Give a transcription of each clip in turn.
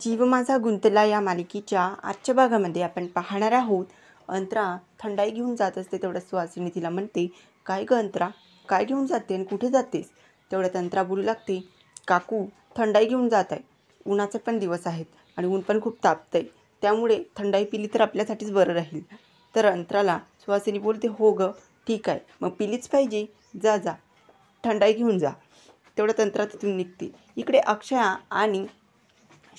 जीव माझा गुंतला या मालिकेच्या आजच्या भागामध्ये आपण पाहणार आहोत अंतरा थंडाई घेऊन जात असते तेवढ्या सुहासिनी तिला म्हणते काय गं अंतरा काय घेऊन जाते आणि कुठे जातेस तेवढ्यात अंतरा बोलू लागते काकू थंडाई घेऊन जात आहे उन्हाचे पण दिवस आहेत आणि ऊन पण खूप तापत आहे त्यामुळे थंडाई पिली तर आपल्यासाठीच बरं राहील तर अंतराला सुहासिनी बोलते हो गं ठीक आहे मग पिलीच पाहिजे जा जा थंडाई घेऊन जा तेवढ्या तंत्रा तिथून निघते इकडे अक्षया आणि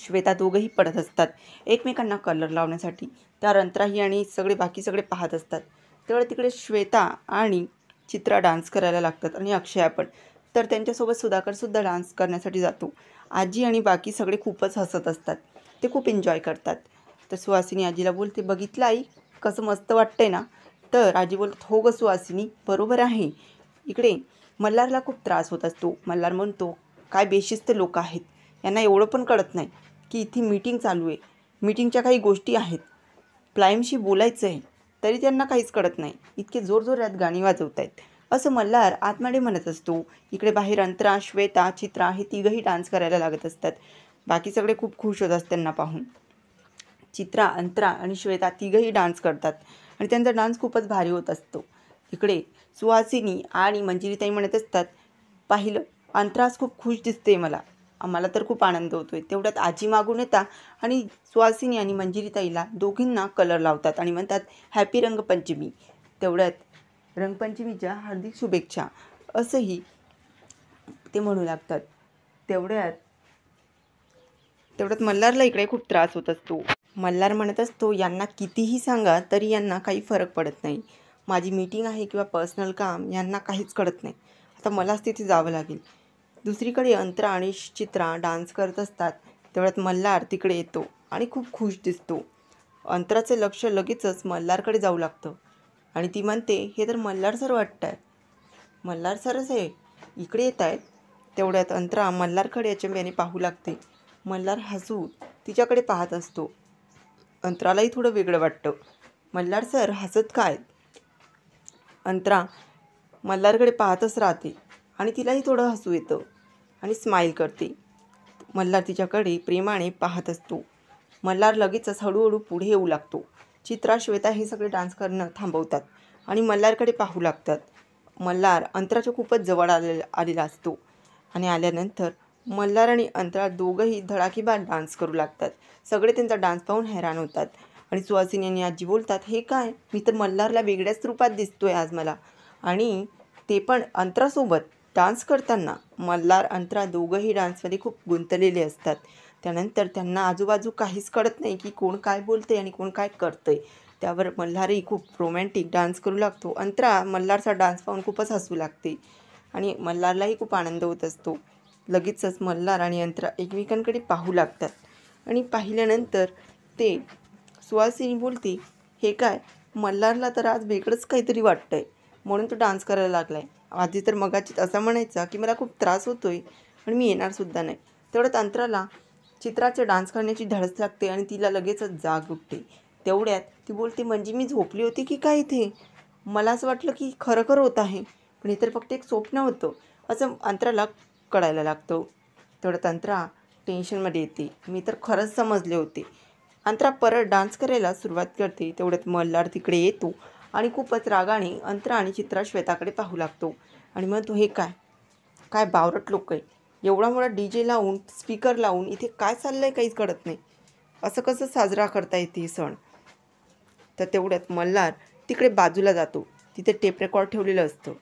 श्वेता दोघंही पडत असतात एकमेकांना कलर लावण्यासाठी त्या रंत्राही आणि सगळे बाकी सगळे पाहत असतात तेवढं तिकडे श्वेता आणि चित्रा डान्स करायला लागतात आणि अक्षया पण तर त्यांच्यासोबत सुधाकरसुद्धा डान्स करण्यासाठी जातो आजी आणि बाकी सगळे खूपच हसत असतात ते खूप एन्जॉय करतात तर सुहासिनी आजीला बोलते बघितलं आई कसं मस्त वाटतंय ना तर आजी बोलतात हो ग सुहासिनी बरोबर आहे इकडे मल्हारला खूप त्रास होत असतो मल्हार म्हणतो काय बेशिस्त लोक आहेत यांना एवढं पण कळत नाही की इथे मीटिंग चालू आहे मीटिंगच्या काही गोष्टी आहेत प्लायमशी बोलायचं आहे तरी त्यांना काहीच कळत नाही इतके जोरजोरात गाणी वाजवत आहेत असं मल्हार आतमाडे म्हणत असतो इकडे बाहेर अंतरा श्वेता चित्रा हे तिघंही डान्स करायला लागत असतात बाकी सगळे खूप खुश असतात त्यांना पाहून चित्रा अंतरा आणि श्वेता तिघंही डान्स करतात आणि त्यांचा डान्स खूपच भारी होत असतो इकडे सुहासिनी आणि मंजिरीताई म्हणत असतात पाहिलं अंतरास खूप खुश दिसते मला आम्हाला तर खूप आनंद होतो आहे तेवढ्यात आजी मागून येता आणि सुहासिनी आणि मंजिरीताईला दोघींना कलर लावतात आणि म्हणतात हॅपी रंगपंचमी तेवढ्यात रंगपंचमीच्या हार्दिक शुभेच्छा असंही ते म्हणू लागतात तेवढ्यात तेवढ्यात मल्हारला इकडे खूप त्रास होत असतो मल्हार म्हणत असतो यांना कितीही सांगा तरी यांना काही फरक पडत नाही माझी मीटिंग आहे किंवा पर्सनल काम यांना काहीच कळत नाही आता मलाच तिथे जावं लागेल दुसरीकडे अंतरा आणि चित्रा डान्स करत असतात तेवढ्यात मल्हार तिकडे येतो आणि खूप खुश दिसतो अंतराचं लक्ष लगेचच मल्हारकडे जाऊ लागतं आणि ती म्हणते हे तर मल्हार सर वाटत आहे मल्हार सरच हे इकडे येत आहेत तेवढ्यात अंतरा मल्हारकडे अचंब्याने पाहू लागते मल्हार हसू तिच्याकडे पाहत असतो अंतरालाही थोडं वेगळं वाटतं मल्हार सर हसत काय अंतरा मल्हारकडे पाहतच राहते आणि तिलाही थोडं हसू येतं आणि स्माईल करते मल्हार तिच्याकडे प्रेमाने पाहत असतो मल्हार लगेचच हळूहळू पुढे येऊ लागतो चित्रा श्वेता हे सगळे डान्स करणं थांबवतात आणि मल्हारकडे पाहू लागतात मल्हार अंतराच्या खूपच जवळ आले आलेला असतो आणि आल्यानंतर मल्हार आणि अंतरा दोघंही धडाकेबार डान्स करू लागतात सगळे त्यांचा डान्स पाहून हैराण होतात आणि सुहासिनी आणि आजी बोलतात हे काय मी तर मल्हारला वेगळ्याच रूपात दिसतोय आज मला आणि ते पण अंतरासोबत डान्स करताना मल्हार अंतरा दोघंही डान्समध्ये खूप गुंतलेले असतात त्यानंतर त्यांना आजूबाजू काहीच कळत नाही की कोण काय बोलते आणि कोण काय करतं त्यावर मल्हारही खूप रोमॅन्टिक डान्स करू लागतो अंतरा मल्हारचा डान्स पाहून खूपच हसू लागते आणि मल्हारलाही खूप आनंद होत असतो लगेचच मल्हार आणि अंतरा एकमेकांकडे पाहू लागतात आणि पाहिल्यानंतर ते सुहासिनी बोलते हे काय मल्हारला तर आज वेगळंच काहीतरी वाटतं आहे म्हणून तो डान्स करायला लागला आहे आधी तर मगाची असा म्हणायचा की मला खूप त्रास होतो आहे पण मी येणार सुद्धा नाही तेवढ्या तंत्राला चित्राचे डान्स करण्याची धडस लागते आणि तिला लगेचच जाग उठते तेवढ्यात ती बोलते म्हणजे मी झोपली होती की काय इथे मला असं वाटलं की खरं खरं होत आहे पण हे तर फक्त एक स्वप्न होतं असं अंतराला कळायला लागतो तेवढं तंत्रा टेन्शनमध्ये येते मी तर खरंच समजले होते अंतरा परत डान्स करायला सुरुवात करते तेवढ्यात मल्हार तिकडे येतो आणि खूपच रागाने अंतरा आणि चित्रा श्वेताकडे पाहू लागतो आणि म्हणतो हे काय काय बावरट लोक आहे एवढा मोठा डी जे लावून स्पीकर लावून इथे काय चाललं आहे काहीच कळत नाही असं कसं साजरा करता येते हे सण तर तेवढ्यात मल्हार तिकडे बाजूला जातो तिथे टेप रेकॉर्ड ठेवलेलं असतं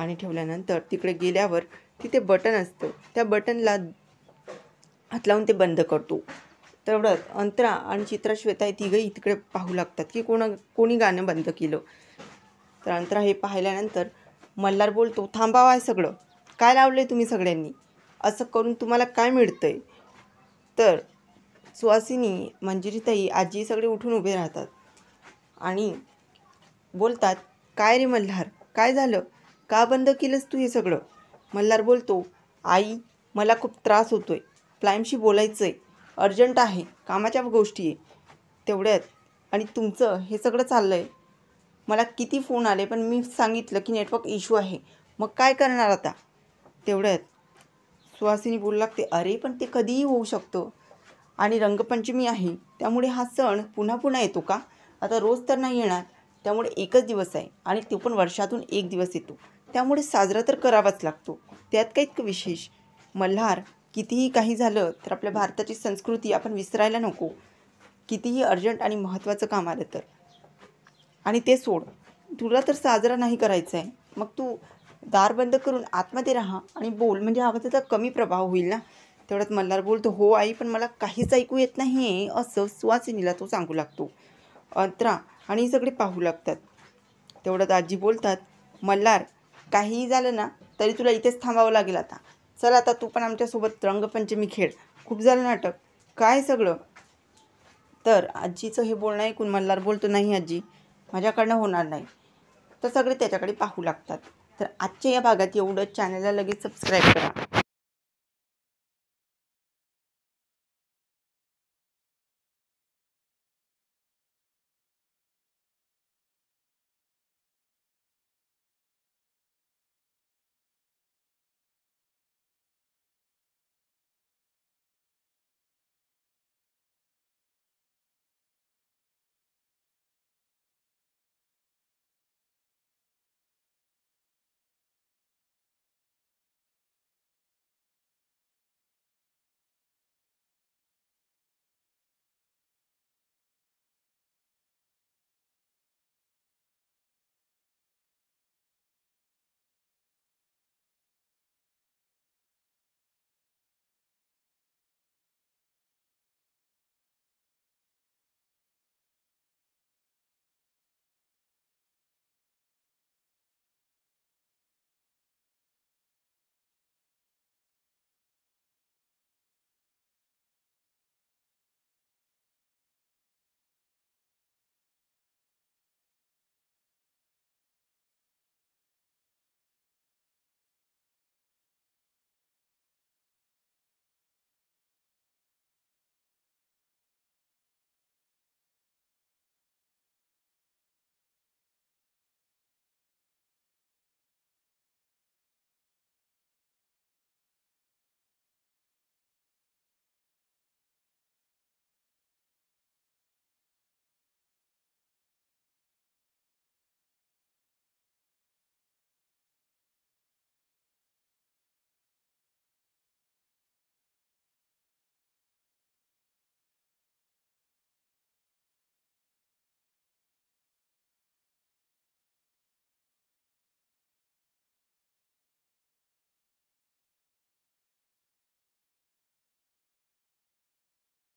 आणि ठेवल्यानंतर तिकडे गेल्यावर तिथे बटन असतं त्या बटनला हात लावून ते बंद करतो तेवढंच अंतरा आणि चित्रा श्वेता तिघंही इकडे पाहू लागतात की कोणा कोणी गाणं बंद केलं तर अंतरा हे पाहिल्यानंतर मल्हार बोलतो थांबावा आहे सगळं काय लावलं आहे तुम्ही सगळ्यांनी असं करून तुम्हाला काय मिळतं आहे तर सुवासिनी मंजिरीताई आजी सगळे उठून उभे राहतात आणि बोलतात काय रे मल्हार काय झालं का बंद केलंस तू हे सगळं मल्हार बोलतो आई मला खूप त्रास होतो आहे प्लायमशी बोलायचं आहे अर्जंट आहे कामाच्या गोष्टी आहे तेवढ्यात आणि तुमचं हे सगळं चाललं आहे मला किती फोन आले पण मी सांगितलं की नेटवर्क इश्यू आहे मग काय करणार आता तेवढ्यात सुहासिनी बोलू लागते अरे पण ते कधीही होऊ शकतं आणि रंगपंचमी आहे त्यामुळे हा सण पुन्हा पुन्हा येतो का आता रोज तर नाही येणार त्यामुळे एकच दिवस आहे आणि तो पण वर्षातून एक दिवस येतो त्यामुळे साजरा तर करावाच लागतो त्यात काही विशेष मल्हार कितीही काही झालं तर आपल्या भारताची संस्कृती आपण विसरायला नको कितीही अर्जंट आणि महत्त्वाचं काम आलं तर आणि ते सोड तुला तर साजरा नाही करायचा आहे मग तू दार बंद करून आतमध्ये राहा आणि बोल म्हणजे आवाजाचा कमी प्रभाव होईल ना तेवढ्यात मल्हार बोलतो हो आई पण मला काहीच ऐकू येत नाही असं सुवासिनीला तो सांगू लागतो अंतरा आणि सगळे पाहू लागतात तेवढ्यात आजी बोलतात मल्हार काहीही झालं ना तरी तुला इथेच थांबावं लागेल आता चल आता तू पण आमच्यासोबत रंगपंचमी खेळ खूप झालं नाटक काय सगळं तर आजीचं हे बोलणं ऐकून मल्हार बोलतो नाही आजी माझ्याकडनं होणार नाही तर सगळे त्याच्याकडे पाहू लागतात तर आजच्या या भागात एवढं चॅनलला लगेच सबस्क्राईब करा